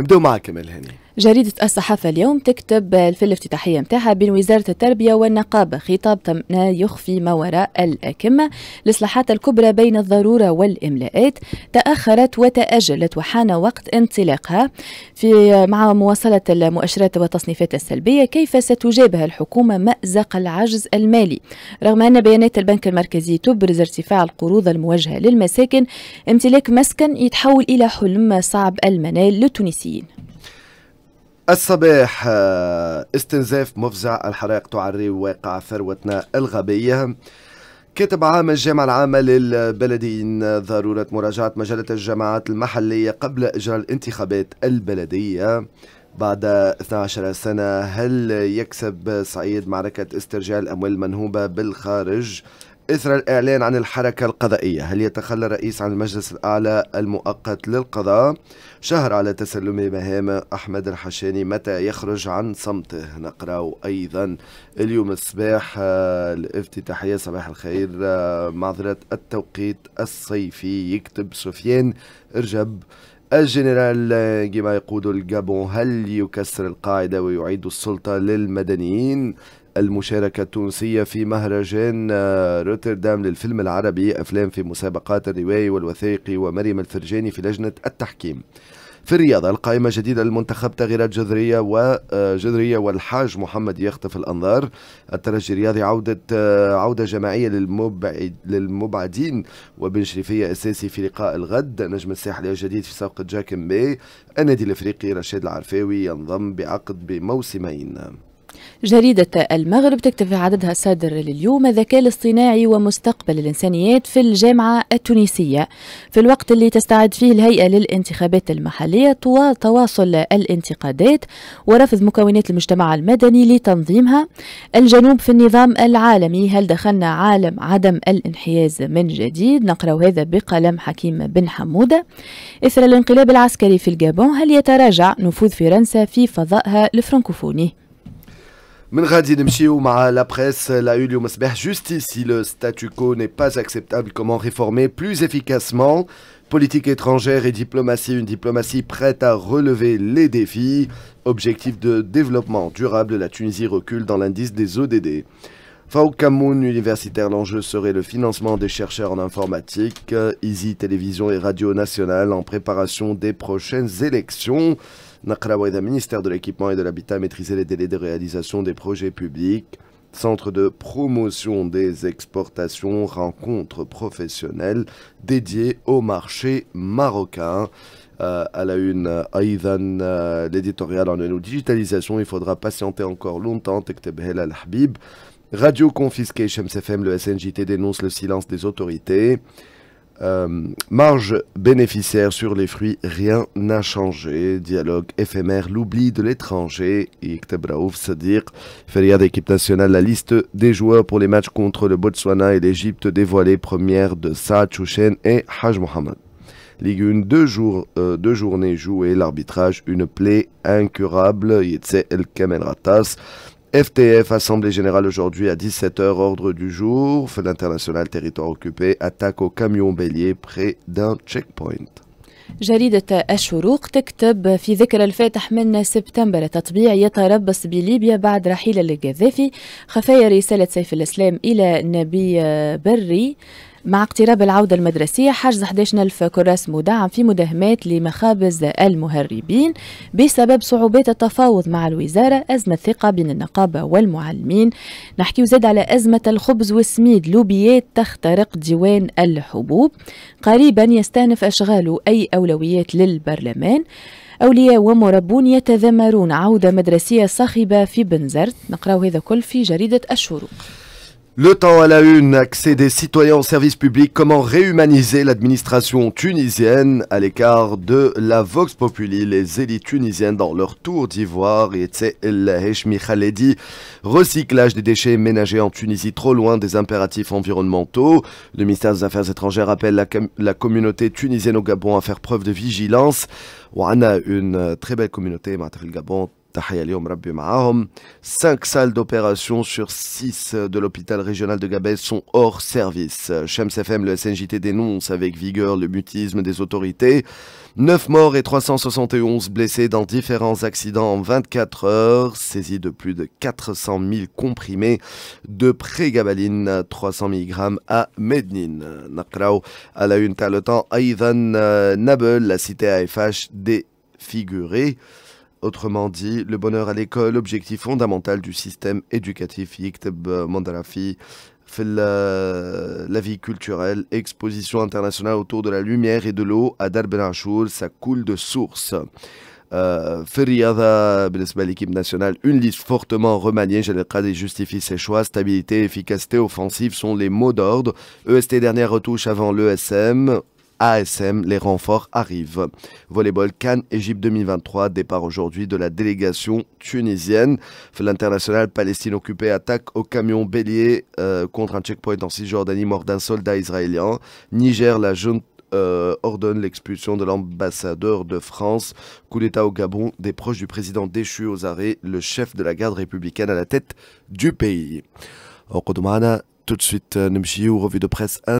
نبدأ معك كمال هاني جريدة الصحافة اليوم تكتب في الافتتاحية متاعها بين وزارة التربية والنقابة خطاب ما يخفي ما وراء الأكمة الإصلاحات الكبرى بين الضرورة والإملاءات تأخرت وتأجلت وحان وقت انطلاقها في مع مواصلة المؤشرات والتصنيفات السلبية كيف ستجابه الحكومة مأزق العجز المالي رغم أن بيانات البنك المركزي تبرز ارتفاع القروض الموجهة للمساكن امتلاك مسكن يتحول إلى حلم صعب المنال للتونسيين الصباح آه، استنزاف مفزع الحرائق تعري واقع ثروتنا الغبية كاتب عام الجامعة العامة للبلديين ضرورة مراجعة مجلة الجامعات المحلية قبل إجراء الانتخابات البلدية بعد 12 سنة هل يكسب صعيد معركة استرجاع الأموال المنهوبة بالخارج إثر الإعلان عن الحركة القضائية هل يتخلى الرئيس عن المجلس الأعلى المؤقت للقضاء شهر على تسلم مهام أحمد الحشاني متى يخرج عن صمته نقرأ أيضا اليوم الصباح الافتتاحية صباح الخير معذرة التوقيت الصيفي يكتب سفيان رجب الجنرال كما يقود الجابون هل يكسر القاعدة ويعيد السلطة للمدنيين المشاركة التونسية في مهرجان آه، روتردام للفيلم العربي أفلام في مسابقات الرواية والوثائقي ومريم الفرجاني في لجنة التحكيم في الرياضة القائمة الجديدة للمنتخب تغييرات جذرية وجذرية آه، والحاج محمد يخطف الأنظار الترجي الرياضي عودة آه، عودة جماعية للمبعد للمبعدين وبن شريفية أساسي في لقاء الغد نجم الساحل الجديد في صفقة جاكم بي النادي الإفريقي رشيد العرفاوي ينضم بعقد بموسمين جريدة المغرب تكتب في عددها الصادر لليوم الذكاء الاصطناعي ومستقبل الإنسانيات في الجامعة التونسية في الوقت اللي تستعد فيه الهيئة للانتخابات المحلية تواصل الانتقادات ورفض مكونات المجتمع المدني لتنظيمها الجنوب في النظام العالمي هل دخلنا عالم عدم الانحياز من جديد نقرأ هذا بقلم حكيم بن حمودة إثر الانقلاب العسكري في الجابون هل يتراجع نفوذ فرنسا في فضائها الفرنكوفوني من غادي نمشيو مع l'a بريس لا le statu quo n'est pas acceptable comment réformer plus efficacement politique étrangère et diplomatie une diplomatie prête à relever les défis objectif de développement durable la Tunisie recule dans l'indice des ODD Faouk Kamoun, universitaire, l'enjeu serait le financement des chercheurs en informatique. Easy Télévision et Radio Nationale en préparation des prochaines élections. Nakhrawaida, ministère de l'équipement et de l'habitat, maîtriser les délais de réalisation des projets publics. Centre de promotion des exportations, rencontres professionnelles dédiées au marché marocain. Euh, à la une, euh, l'éditorial en une. digitalisation, il faudra patienter encore longtemps, Tektebhel al-Habib. Radio confisquée, Shems FM, le SNJT dénonce le silence des autorités. Euh, marge bénéficiaire sur les fruits, rien n'a changé. Dialogue éphémère, l'oubli de l'étranger. Iktebraouf dire. Feria d'équipe nationale, la liste des joueurs pour les matchs contre le Botswana et l'Égypte dévoilée première de Saad Chouchen et Haj Mohamed. Ligue 1, deux, jours, euh, deux journées jouées, l'arbitrage, une plaie incurable, Yetse El Ratas. FTF, Assemblée Générale aujourd'hui à 17h, ordre du jour, feu international territoire occupé, attaque au camion bélier près d'un checkpoint. جريدة الشروق تكتب في ذكرى الفاتح من سبتمبر تطبيع يتربص بليبيا بعد رحيل القذافي خفايا رسالة سيف الإسلام إلى نبي بري مع اقتراب العودة المدرسية حجز 11000 كراس مدعم في مداهمات لمخابز المهربين بسبب صعوبات التفاوض مع الوزارة أزمة ثقة بين النقابة والمعلمين نحكي زاد على أزمة الخبز والسميد لوبيات تخترق ديوان الحبوب قريبا يستأنف أشغال أي أولويات للبرلمان أولياء ومربون يتذمرون عودة مدرسية صاخبة في بنزرت نقرأ هذا كل في جريدة الشروق Le temps à la une, accès des citoyens au service public, comment réhumaniser l'administration tunisienne à l'écart de la Vox Populi, les élites tunisiennes dans leur tour d'Ivoire, et Khaledi, recyclage des déchets ménagers en Tunisie trop loin des impératifs environnementaux. Le ministère des Affaires étrangères appelle la, communauté tunisienne au Gabon à faire preuve de vigilance. Ouana, une euh, très belle communauté, Gabon, 5 salles d'opération sur 6 de l'hôpital régional de Gabès sont hors service. Chems FM, le SNJT dénonce avec vigueur le mutisme des autorités. 9 morts et 371 blessés dans différents accidents en 24 heures, saisie de plus de 400 000 comprimés de prégabaline 300 mg à Mednin. Nakrao, à la une le temps, euh, Nabel, la cité AFH défigurée. Autrement dit, le bonheur à l'école, objectif fondamental du système éducatif Yikteb Mandarafi, la, vie culturelle, exposition internationale autour de la lumière et de l'eau à Dar sa ben ça coule de source. Euh, Feria ben l'équipe nationale, une une liste remaniée. remaniée. remaniée. justifie justifie ses choix. Stabilité, efficacité offensive sont les mots d'ordre. EST dernière retouche avant l'ESM ASM, les renforts arrivent. Volleyball Cannes, Égypte 2023, départ aujourd'hui de la délégation tunisienne. L'international Palestine occupée attaque au camion bélier euh, contre un checkpoint en Cisjordanie, mort d'un soldat israélien. Niger, la jeune euh, ordonne l'expulsion de l'ambassadeur de France. Coup d'État au Gabon, des proches du président déchu aux arrêts, le chef de la garde républicaine à la tête du pays. tout de suite, euh, revue de presse